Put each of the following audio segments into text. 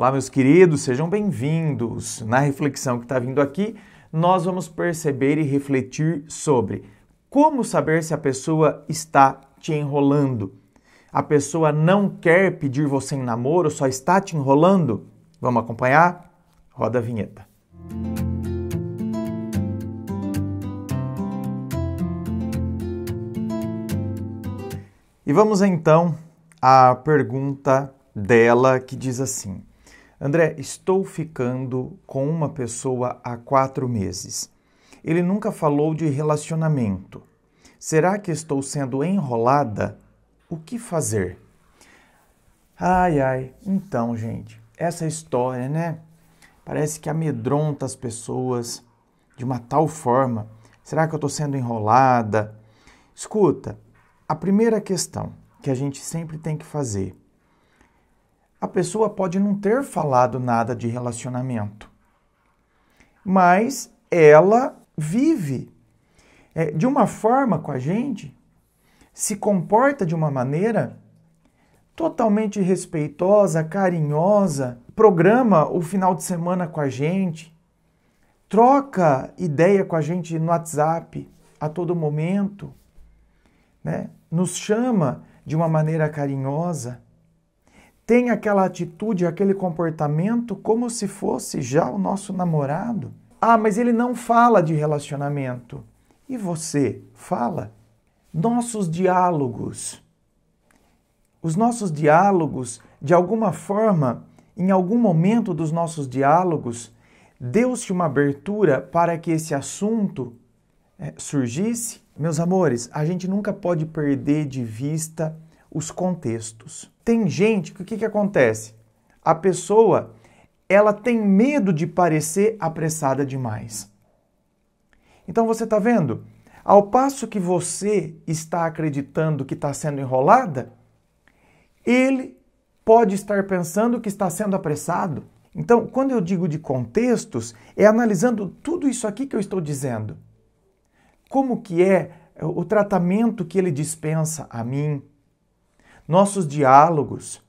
Olá, meus queridos, sejam bem-vindos. Na reflexão que está vindo aqui, nós vamos perceber e refletir sobre como saber se a pessoa está te enrolando. A pessoa não quer pedir você em namoro, só está te enrolando? Vamos acompanhar? Roda a vinheta. E vamos então à pergunta dela que diz assim: André, estou ficando com uma pessoa há quatro meses. Ele nunca falou de relacionamento. Será que estou sendo enrolada? O que fazer? Ai, ai, então, gente, essa história, né? Parece que amedronta as pessoas de uma tal forma. Será que eu estou sendo enrolada? Escuta, a primeira questão que a gente sempre tem que fazer a pessoa pode não ter falado nada de relacionamento, mas ela vive é, de uma forma com a gente, se comporta de uma maneira totalmente respeitosa, carinhosa, programa o final de semana com a gente, troca ideia com a gente no WhatsApp a todo momento, né? nos chama de uma maneira carinhosa tem aquela atitude, aquele comportamento como se fosse já o nosso namorado. Ah, mas ele não fala de relacionamento. E você fala? Nossos diálogos. Os nossos diálogos, de alguma forma, em algum momento dos nossos diálogos, deu-se uma abertura para que esse assunto é, surgisse. Meus amores, a gente nunca pode perder de vista os contextos. Tem gente que o que, que acontece? A pessoa ela tem medo de parecer apressada demais. Então você está vendo? Ao passo que você está acreditando que está sendo enrolada, ele pode estar pensando que está sendo apressado. Então, quando eu digo de contextos, é analisando tudo isso aqui que eu estou dizendo. Como que é o tratamento que ele dispensa a mim? nossos diálogos.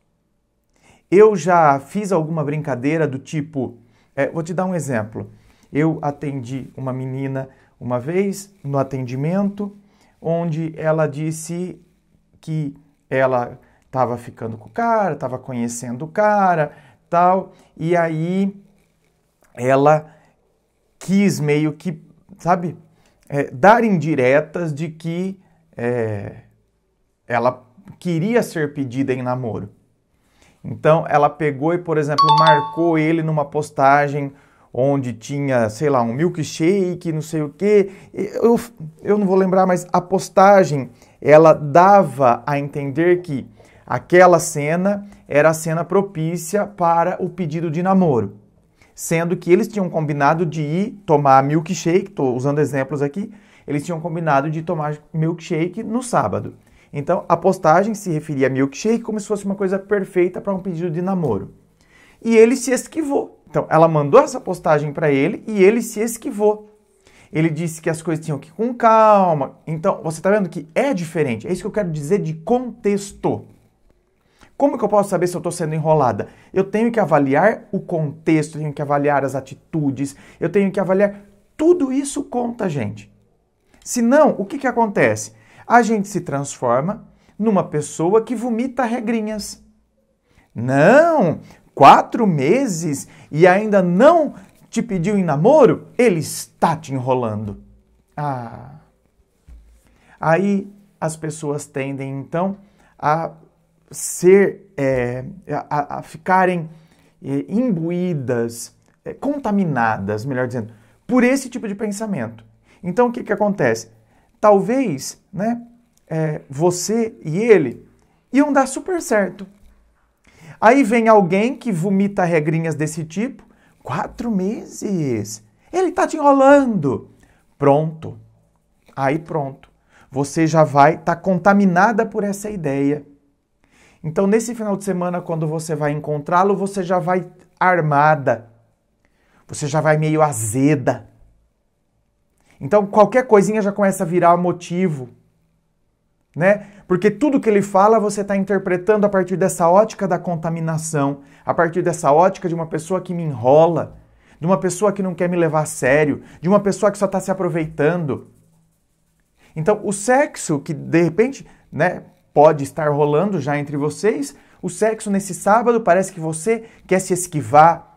Eu já fiz alguma brincadeira do tipo, é, vou te dar um exemplo. Eu atendi uma menina uma vez no atendimento, onde ela disse que ela estava ficando com o cara, estava conhecendo o cara, tal, e aí ela quis meio que, sabe, é, dar indiretas de que é, ela queria ser pedida em namoro. Então ela pegou e, por exemplo, marcou ele numa postagem onde tinha, sei lá, um milkshake, não sei o quê. Eu, eu não vou lembrar, mas a postagem ela dava a entender que aquela cena era a cena propícia para o pedido de namoro. Sendo que eles tinham combinado de ir tomar milkshake, estou usando exemplos aqui, eles tinham combinado de tomar milkshake no sábado. Então, a postagem se referia a milkshake como se fosse uma coisa perfeita para um pedido de namoro. E ele se esquivou. Então, ela mandou essa postagem para ele e ele se esquivou. Ele disse que as coisas tinham que ir com calma. Então, você está vendo que é diferente. É isso que eu quero dizer de contexto. Como que eu posso saber se eu estou sendo enrolada? Eu tenho que avaliar o contexto, tenho que avaliar as atitudes, eu tenho que avaliar. Tudo isso conta, gente. Se não, o que, que acontece? a gente se transforma numa pessoa que vomita regrinhas. Não! Quatro meses e ainda não te pediu em namoro? Ele está te enrolando. Ah! Aí as pessoas tendem então a ser, é, a, a, ficarem é, imbuídas, é, contaminadas, melhor dizendo, por esse tipo de pensamento. Então o que, que acontece? talvez né, é, você e ele iam dar super certo. Aí vem alguém que vomita regrinhas desse tipo. Quatro meses. Ele tá te enrolando. Pronto. Aí pronto. Você já vai estar tá contaminada por essa ideia. Então, nesse final de semana, quando você vai encontrá-lo, você já vai armada. Você já vai meio azeda. Então qualquer coisinha já começa a virar motivo, né? Porque tudo que ele fala você está interpretando a partir dessa ótica da contaminação, a partir dessa ótica de uma pessoa que me enrola, de uma pessoa que não quer me levar a sério, de uma pessoa que só está se aproveitando. Então o sexo que de repente, né, pode estar rolando já entre vocês, o sexo nesse sábado parece que você quer se esquivar,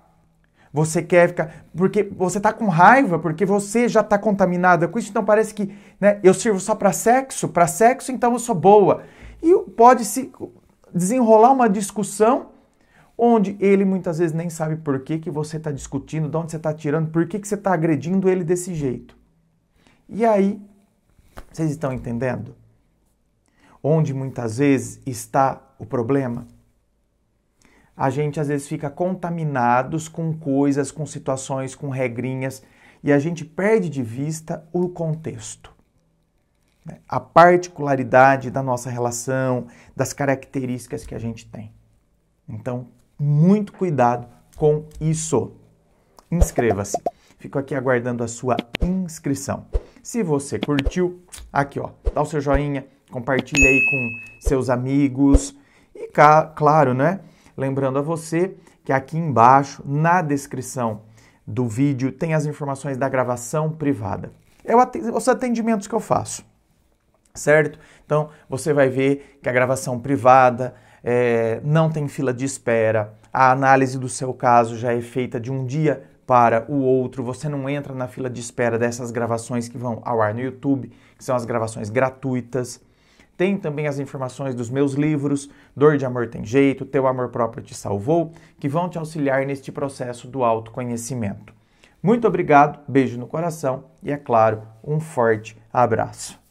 você quer ficar. Porque você tá com raiva, porque você já tá contaminada com isso, então parece que né, eu sirvo só para sexo, para sexo então eu sou boa. E pode se desenrolar uma discussão onde ele muitas vezes nem sabe por que, que você está discutindo, de onde você está tirando, por que, que você está agredindo ele desse jeito. E aí, vocês estão entendendo? Onde muitas vezes está o problema? a gente às vezes fica contaminados com coisas, com situações, com regrinhas e a gente perde de vista o contexto. Né? A particularidade da nossa relação, das características que a gente tem. Então, muito cuidado com isso. Inscreva-se. Fico aqui aguardando a sua inscrição. Se você curtiu, aqui ó, dá o seu joinha, compartilha aí com seus amigos e claro, né? Lembrando a você que aqui embaixo, na descrição do vídeo, tem as informações da gravação privada. É os atendimentos que eu faço, certo? Então você vai ver que a gravação privada é, não tem fila de espera, a análise do seu caso já é feita de um dia para o outro, você não entra na fila de espera dessas gravações que vão ao ar no YouTube, que são as gravações gratuitas. Tem também as informações dos meus livros, Dor de Amor Tem Jeito, Teu Amor Próprio Te Salvou, que vão te auxiliar neste processo do autoconhecimento. Muito obrigado, beijo no coração e, é claro, um forte abraço.